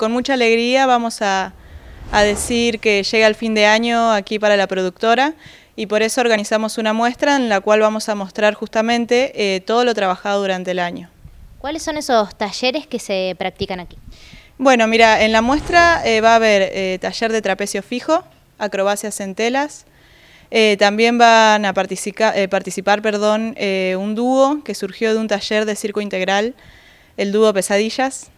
Con mucha alegría vamos a, decir que llega el fin de año aquí para la productora y por eso organizamos una muestra en la cual vamos a mostrar justamente eh, todo lo trabajado durante el año. ¿Cuáles son esos talleres que se practican aquí? Bueno, mira, en la muestra eh, va a haber eh, taller de trapecio fijo, acrobacias en telas, también van a participar perdón, un dúo que surgió de un taller de circo integral, el dúo Pesadillas,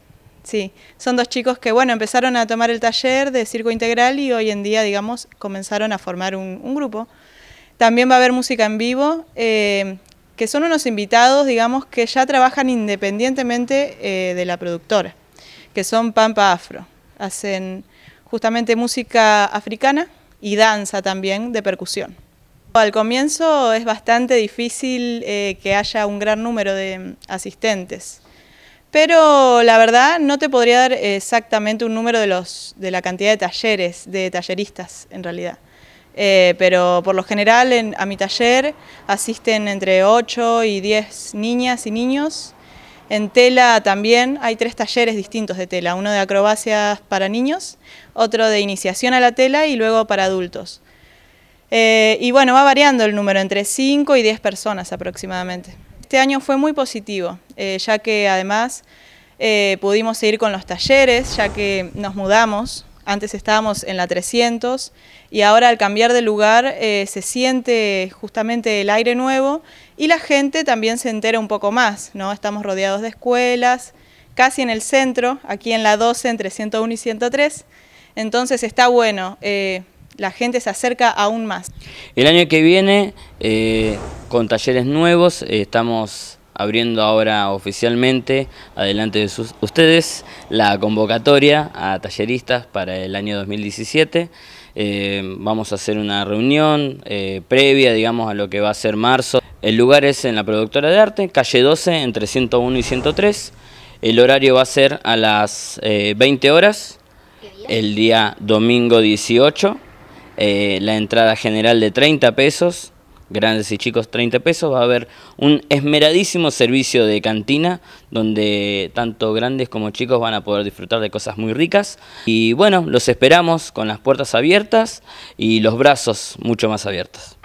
Sí, son dos chicos que, bueno, empezaron a tomar el taller de circo integral y hoy en día, digamos, comenzaron a formar un, grupo. También va a haber música en vivo, eh, que son unos invitados, digamos, que ya trabajan independientemente eh, de la productora, que son Pampa Afro. Hacen justamente música africana y danza también de percusión. Al comienzo es bastante difícil eh, que haya un gran número de asistentes. Pero la verdad no te podría dar exactamente un número de, la cantidad de talleres, de talleristas en realidad. Eh, pero por lo general a mi taller asisten entre 8 y 10 niñas y niños. En tela también hay tres talleres distintos de tela, uno de acrobacias para niños, otro de iniciación a la tela y luego para adultos. Eh, y bueno, va variando el número entre 5 y 10 personas aproximadamente este año fue muy positivo, eh, ya que además eh, pudimos seguir con los talleres, ya que nos mudamos. Antes estábamos en la 300 y ahora al cambiar de lugar eh, se siente justamente el aire nuevo y la gente también se entera un poco más, ¿no? Estamos rodeados de escuelas, casi en el centro, aquí en la 12, entre 101 y 103. Entonces está bueno, la gente se acerca aún más. El año que viene eh, con talleres nuevos. Eh, estamos abriendo ahora oficialmente, adelante de ustedes, la convocatoria a talleristas para el año 2017. Eh, vamos a hacer una reunión eh, previa, digamos, a lo que va a ser marzo. El lugar es en la productora de arte, calle 12, entre 101 y 103. El horario va a ser a las 20 horas, el día domingo 18. la entrada general de 30 pesos grandes y chicos 30 pesos, va a haber un esmeradísimo servicio de cantina donde tanto grandes como chicos van a poder disfrutar de cosas muy ricas. Y bueno, los esperamos con las puertas abiertas y los brazos mucho más abiertos.